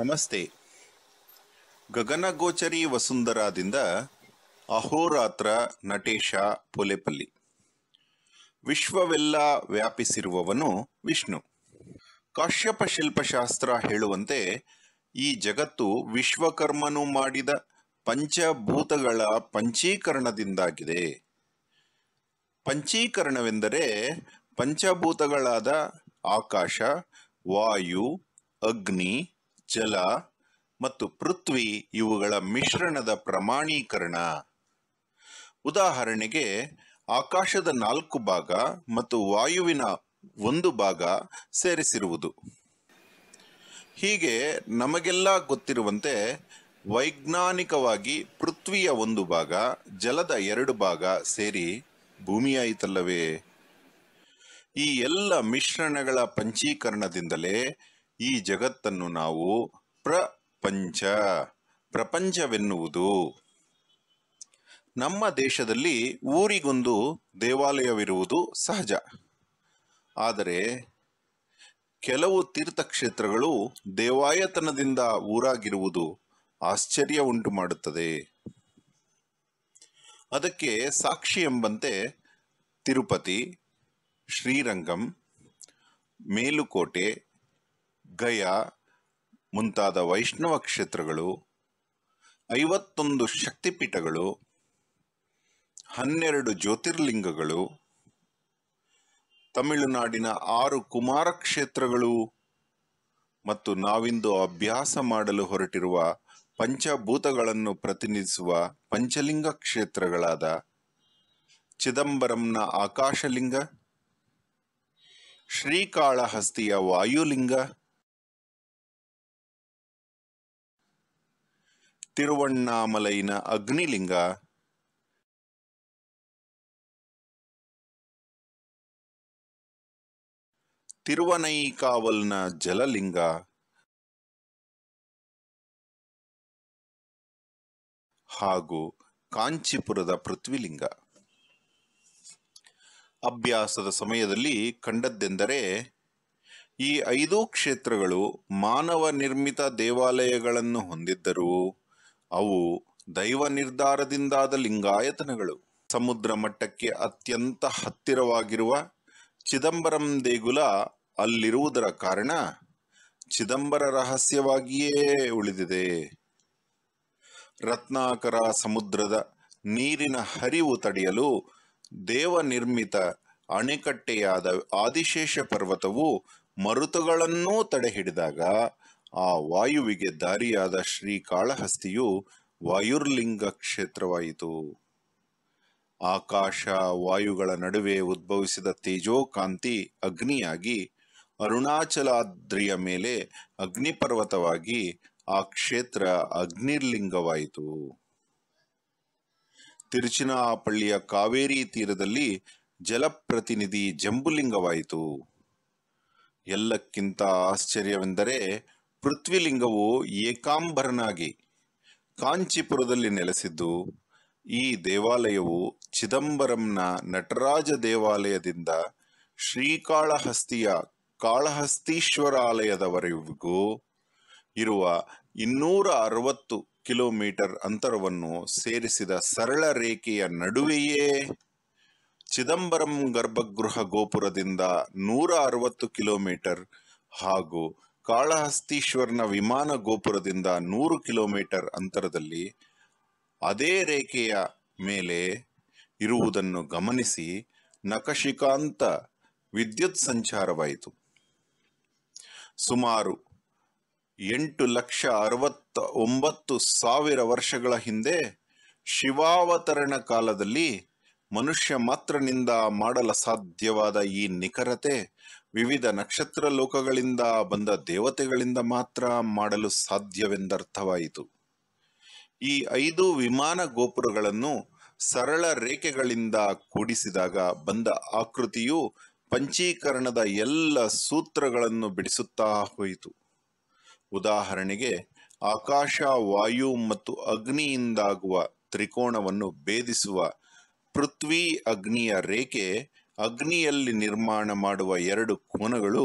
ನಮಸ್ತೆ ಗಗನಗೋಚರಿ ವಸುಂಧರಾದಿಂದ ಅಹೋರಾತ್ರ ನಟೇಶ ಪೊಲೆಪಲ್ಲಿ ವಿಶ್ವವೆಲ್ಲ ವ್ಯಾಪಿಸಿರುವವನು ವಿಷ್ಣು ಕಾಶ್ಯಪ ಶಿಲ್ಪಶಾಸ್ತ್ರ ಹೇಳುವಂತೆ ಈ ಜಗತ್ತು ವಿಶ್ವಕರ್ಮನು ಮಾಡಿದ ಪಂಚಭೂತಗಳ ಪಂಚೀಕರಣದಿಂದಾಗಿದೆ ಪಂಚೀಕರಣವೆಂದರೆ ಪಂಚಭೂತಗಳಾದ ಆಕಾಶ ವಾಯು ಅಗ್ನಿ ಜಲ ಮತ್ತು ಪೃಥ್ವಿ ಇವುಗಳ ಮಿಶ್ರಣದ ಪ್ರಮಾಣೀಕರಣ ಉದಾಹರಣೆಗೆ ಆಕಾಶದ ನಾಲ್ಕು ಭಾಗ ಮತ್ತು ವಾಯುವಿನ ಒಂದು ಭಾಗ ಸೇರಿಸಿರುವುದು ಹೀಗೆ ನಮಗೆಲ್ಲ ಗೊತ್ತಿರುವಂತೆ ವೈಜ್ಞಾನಿಕವಾಗಿ ಪೃಥ್ವಿಯ ಒಂದು ಭಾಗ ಜಲದ ಎರಡು ಭಾಗ ಸೇರಿ ಭೂಮಿಯಾಯಿತಲ್ಲವೇ ಈ ಎಲ್ಲ ಮಿಶ್ರಣಗಳ ಪಂಚೀಕರಣದಿಂದಲೇ ಈ ಜಗತ್ತನ್ನು ನಾವು ಪ್ರಪಂಚ ಪ್ರಪಂಚವೆನ್ನುವುದು ನಮ್ಮ ದೇಶದಲ್ಲಿ ಊರಿಗೊಂದು ದೇವಾಲಯವಿರುವುದು ಸಹಜ ಆದರೆ ಕೆಲವು ತೀರ್ಥಕ್ಷೇತ್ರಗಳು ದೇವಾಯತನದಿಂದ ಊರಾಗಿರುವುದು ಆಶ್ಚರ್ಯ ಉಂಟು ಮಾಡುತ್ತದೆ ಅದಕ್ಕೆ ಸಾಕ್ಷಿ ಎಂಬಂತೆ ತಿರುಪತಿ ಶ್ರೀರಂಗಂ ಮೇಲುಕೋಟೆ ಗಯಾ ಮುಂತಾದ ವೈಷ್ಣವ ಕ್ಷೇತ್ರಗಳು ಐವತ್ತೊಂದು ಶಕ್ತಿಪೀಠಗಳು ಹನ್ನೆರಡು ಜ್ಯೋತಿರ್ಲಿಂಗಗಳು ತಮಿಳುನಾಡಿನ ಆರು ಕುಮಾರ ಕ್ಷೇತ್ರಗಳು ಮತ್ತು ನಾವಿಂದು ಅಭ್ಯಾಸ ಮಾಡಲು ಹೊರಟಿರುವ ಪಂಚಭೂತಗಳನ್ನು ಪ್ರತಿನಿಧಿಸುವ ಪಂಚಲಿಂಗ ಕ್ಷೇತ್ರಗಳಾದ ಚಿದಂಬರಂನ ಆಕಾಶಲಿಂಗ ಶ್ರೀಕಾಳಹಸ್ತಿಯ ವಾಯುಲಿಂಗ ತಿರುವಣ್ಣಾಮಲೈನ ಅಗ್ನಿಲಿಂಗ ತಿರುವನೈಕಾವಲ್ನ ಜಲಲಿಂಗ ಹಾಗೂ ಕಾಂಚಿಪುರದ ಪೃಥ್ವಿಲಿಂಗ ಅಭ್ಯಾಸದ ಸಮಯದಲ್ಲಿ ಕಂಡದ್ದೆಂದರೆ ಈ ಐದು ಕ್ಷೇತ್ರಗಳು ಮಾನವ ನಿರ್ಮಿತ ದೇವಾಲಯಗಳನ್ನು ಹೊಂದಿದ್ದರೂ ಅವು ದೈವ ನಿರ್ಧಾರದಿಂದಾದ ಲಿಂಗಾಯತನಗಳು ಸಮುದ್ರ ಮಟ್ಟಕ್ಕೆ ಅತ್ಯಂತ ಹತ್ತಿರವಾಗಿರುವ ಚಿದಂಬರಂ ದೇಗುಲ ಅಲ್ಲಿರುವುದರ ಕಾರಣ ಚಿದಂಬರ ರಹಸ್ಯವಾಗಿಯೇ ಉಳಿದಿದೆ ರತ್ನಾಕರ ಸಮುದ್ರದ ನೀರಿನ ಹರಿವು ತಡೆಯಲು ದೇವನಿರ್ಮಿತ ಅಣೆಕಟ್ಟೆಯಾದ ಆದಿಶೇಷ ಪರ್ವತವು ಮರುತುಗಳನ್ನೂ ತಡೆಹಿಡಿದಾಗ ಆ ವಾಯುವಿಗೆ ದಾರಿಯಾದ ಶ್ರೀ ಕಾಳಹಸ್ತಿಯು ವಾಯುರ್ಲಿಂಗ ಕ್ಷೇತ್ರವಾಯಿತು ಆಕಾಶ ವಾಯುಗಳ ನಡುವೆ ಉದ್ಭವಿಸಿದ ತೇಜೋಕಾಂತಿ ಅಗ್ನಿಯಾಗಿ ಅರುಣಾಚಲಾದ್ರಿಯ ಮೇಲೆ ಅಗ್ನಿಪರ್ವತವಾಗಿ ಆ ಕ್ಷೇತ್ರ ಅಗ್ನಿರ್ಲಿಂಗವಾಯಿತು ತಿರುಚಿನಾಪಳ್ಳಿಯ ಕಾವೇರಿ ತೀರದಲ್ಲಿ ಜಲಪ್ರತಿನಿಧಿ ಜಂಬುಲಿಂಗವಾಯಿತು ಎಲ್ಲಕ್ಕಿಂತ ಆಶ್ಚರ್ಯವೆಂದರೆ ಪೃಥ್ವಿಲಿಂಗವು ಏಕಾಂಬರನಾಗಿ ಕಾಂಚಿಪುರದಲ್ಲಿ ನೆಲೆಸಿದ್ದು ಈ ದೇವಾಲಯವು ಚಿದಂಬರಂನ ನಟರಾಜ ದೇವಾಲಯದಿಂದ ಶ್ರೀಕಾಳಹಸ್ತಿಯ ಕಾಳಹಸ್ತೀಶ್ವರಾಲಯದವರೆಗೂ ಇರುವ ಇನ್ನೂರ ಅರವತ್ತು ಕಿಲೋಮೀಟರ್ ಅಂತರವನ್ನು ಸೇರಿಸಿದ ಸರಳ ರೇಖೆಯ ನಡುವೆಯೇ ಚಿದಂಬರಂ ಗರ್ಭಗೃಹ ಗೋಪುರದಿಂದ ನೂರ ಅರವತ್ತು ಕಿಲೋಮೀಟರ್ ಹಾಗೂ ಕಾಳಹಸ್ತೀಶ್ವರನ ವಿಮಾನ ಗೋಪುರದಿಂದ ನೂರು ಕಿಲೋಮೀಟರ್ ಅಂತರದಲ್ಲಿ ಅದೇ ರೇಖೆಯ ಮೇಲೆ ಇರುವುದನ್ನು ಗಮನಿಸಿ ನಕಶಿಕಾಂತ ವಿದ್ಯುತ್ ಸಂಚಾರವಾಯಿತು ಸುಮಾರು ಎಂಟು ಲಕ್ಷ ಅರವತ್ತ ಒಂಬತ್ತು ಸಾವಿರ ವರ್ಷಗಳ ಹಿಂದೆ ಶಿವಾವತರಣ ಕಾಲದಲ್ಲಿ ಮನುಷ್ಯ ಮಾತ್ರನಿಂದ ಮಾಡಲು ಸಾಧ್ಯವಾದ ಈ ನಿಖರತೆ ವಿವಿಧ ನಕ್ಷತ್ರ ಲೋಕಗಳಿಂದ ಬಂದ ದೇವತೆಗಳಿಂದ ಮಾತ್ರ ಮಾಡಲು ಸಾಧ್ಯವೆಂದರ್ಥವಾಯಿತು ಈ ಐದು ವಿಮಾನ ಗೋಪುರಗಳನ್ನು ಸರಳ ರೇಖೆಗಳಿಂದ ಕೂಡಿಸಿದಾಗ ಬಂದ ಆಕೃತಿಯು ಪಂಚೀಕರಣದ ಎಲ್ಲ ಸೂತ್ರಗಳನ್ನು ಬಿಡಿಸುತ್ತಾ ಹೋಯಿತು ಉದಾಹರಣೆಗೆ ಆಕಾಶ ವಾಯು ಮತ್ತು ಅಗ್ನಿಯಿಂದಾಗುವ ತ್ರಿಕೋಣವನ್ನು ಭೇದಿಸುವ ಪೃಥ್ವಿ ಅಗ್ನಿಯ ರೇಖೆ ಅಗ್ನಿಯಲ್ಲಿ ನಿರ್ಮಾಣ ಮಾಡುವ ಎರಡು ಕೋನಗಳು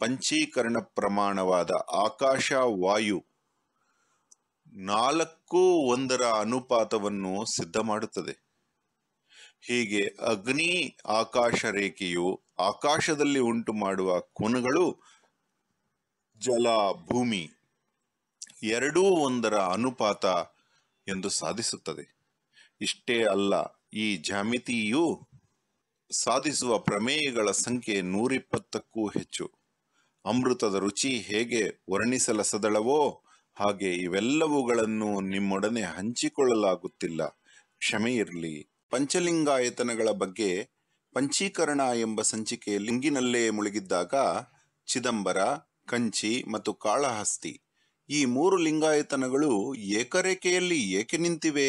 ಪಂಚೀಕರಣ ಪ್ರಮಾಣವಾದ ಆಕಾಶ ವಾಯು ನಾಲ್ಕು ಒಂದರ ಅನುಪಾತವನ್ನು ಸಿದ್ಧ ಮಾಡುತ್ತದೆ ಹೀಗೆ ಅಗ್ನಿ ಆಕಾಶ ರೇಖೆಯು ಆಕಾಶದಲ್ಲಿ ಉಂಟು ಮಾಡುವ ಕೋನಗಳು ಜಲ ಭೂಮಿ ಎರಡೂ ಒಂದರ ಅನುಪಾತ ಎಂದು ಸಾಧಿಸುತ್ತದೆ ಇಷ್ಟೇ ಅಲ್ಲ ಈ ಜ್ಯಾಮಿತಿಯು ಸಾಧಿಸುವ ಪ್ರಮೇಯಗಳ ಸಂಖ್ಯೆ ನೂರಿಪ್ಪತ್ತಕ್ಕೂ ಹೆಚ್ಚು ಅಮೃತದ ರುಚಿ ಹೇಗೆ ವರ್ಣಿಸಲಸದಳವೋ ಹಾಗೆ ಇವೆಲ್ಲವುಗಳನ್ನು ನಿಮ್ಮೊಡನೆ ಹಂಚಿಕೊಳ್ಳಲಾಗುತ್ತಿಲ್ಲ ಕ್ಷಮೆಯಿರಲಿ ಪಂಚಲಿಂಗಾಯತನಗಳ ಬಗ್ಗೆ ಪಂಚೀಕರಣ ಎಂಬ ಸಂಚಿಕೆ ಲಿಂಗಿನಲ್ಲೇ ಮುಳುಗಿದ್ದಾಗ ಚಿದಂಬರ ಕಂಚಿ ಮತ್ತು ಕಾಳಹಸ್ತಿ ಈ ಮೂರು ಲಿಂಗಾಯತನಗಳು ಏಕರೇಖೆಯಲ್ಲಿ ಏಕೆ ನಿಂತಿವೆ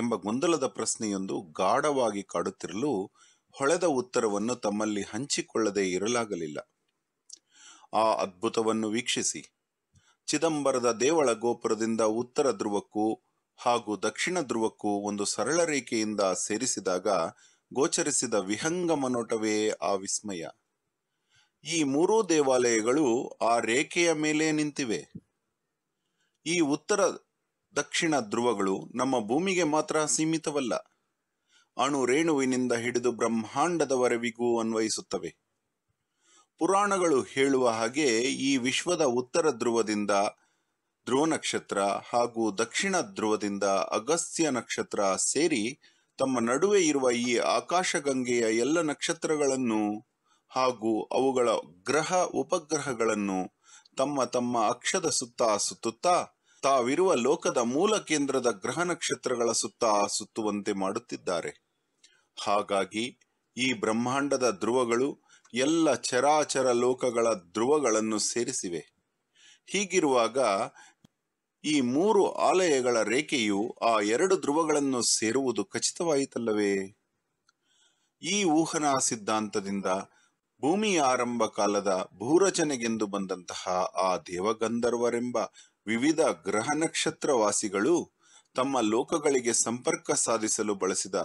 ಎಂಬ ಗೊಂದಲದ ಪ್ರಶ್ನೆಯೊಂದು ಗಾಢವಾಗಿ ಕಾಡುತ್ತಿರಲು ಹೊಳೆದ ಉತ್ತರವನ್ನು ತಮ್ಮಲ್ಲಿ ಹಂಚಿಕೊಳ್ಳದೆ ಇರಲಾಗಲಿಲ್ಲ ಆ ಅದ್ಭುತವನ್ನು ವೀಕ್ಷಿಸಿ ಚಿದಂಬರದ ದೇವಳ ಗೋಪುರದಿಂದ ಉತ್ತರ ಧ್ರುವಕ್ಕೂ ಹಾಗೂ ದಕ್ಷಿಣ ಧ್ರುವಕ್ಕೂ ಒಂದು ಸರಳ ರೇಖೆಯಿಂದ ಸೇರಿಸಿದಾಗ ಗೋಚರಿಸಿದ ವಿಹಂಗಮ ನೋಟವೇ ಆ ವಿಸ್ಮಯ ಈ ಮೂರೂ ದೇವಾಲಯಗಳು ಆ ರೇಖೆಯ ಮೇಲೆ ನಿಂತಿವೆ ಈ ಉತ್ತರ ದಕ್ಷಿಣ ಧ್ರುವಗಳು ನಮ್ಮ ಭೂಮಿಗೆ ಮಾತ್ರ ಸೀಮಿತವಲ್ಲ ಅಣು ರೇಣುವಿನಿಂದ ಹಿಡಿದು ಬ್ರಹ್ಮಾಂಡದವರೆವಿಗೂ ಅನ್ವಯಿಸುತ್ತವೆ ಪುರಾಣಗಳು ಹೇಳುವ ಹಾಗೆ ಈ ವಿಶ್ವದ ಉತ್ತರ ಧ್ರುವದಿಂದ ಧ್ರುವ ನಕ್ಷತ್ರ ಹಾಗೂ ದಕ್ಷಿಣ ಧ್ರುವದಿಂದ ಅಗಸ್ತ್ಯ ನಕ್ಷತ್ರ ಸೇರಿ ತಮ್ಮ ನಡುವೆ ಇರುವ ಈ ಆಕಾಶಗಂಗೆಯ ಎಲ್ಲ ನಕ್ಷತ್ರಗಳನ್ನು ಹಾಗೂ ಅವುಗಳ ಗ್ರಹ ಉಪಗ್ರಹಗಳನ್ನು ತಮ್ಮ ತಮ್ಮ ಅಕ್ಷದ ಸುತ್ತ ಸುತ್ತುತ್ತಾ ತಾವಿರುವ ಲೋಕದ ಮೂಲ ಕೇಂದ್ರದ ಗ್ರಹ ನಕ್ಷತ್ರಗಳ ಸುತ್ತ ಸುತ್ತುವಂತೆ ಮಾಡುತ್ತಿದ್ದಾರೆ ಹಾಗಾಗಿ ಈ ಬ್ರಹ್ಮಾಂಡದ ಧ್ರುವಗಳು ಎಲ್ಲ ಚರಾಚರ ಲೋಕಗಳ ಧ್ರುವಗಳನ್ನು ಸೇರಿಸಿವೆ ಹೀಗಿರುವಾಗ ಈ ಮೂರು ಆಲಯಗಳ ರೇಖೆಯು ಆ ಎರಡು ಧ್ರುವಗಳನ್ನು ಸೇರುವುದು ಖಚಿತವಾಯಿತಲ್ಲವೇ ಈ ಊಹನ ಸಿದ್ಧಾಂತದಿಂದ ಭೂಮಿಯ ಆರಂಭ ಕಾಲದ ಭೂರಚನೆಗೆಂದು ಬಂದಂತಹ ಆ ದೇವಗಂಧರ್ವರೆಂಬ ವಿವಿಧ ಗ್ರಹ ನಕ್ಷತ್ರವಾಸಿಗಳು ತಮ್ಮ ಲೋಕಗಳಿಗೆ ಸಂಪರ್ಕ ಸಾಧಿಸಲು ಬಳಸಿದ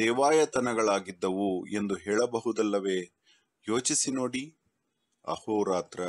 ದೇವಾಯತನಗಳಾಗಿದ್ದವು ಎಂದು ಹೇಳಬಹುದಲ್ಲವೇ ಯೋಚಿಸಿ ನೋಡಿ ಅಹೋರಾತ್ರ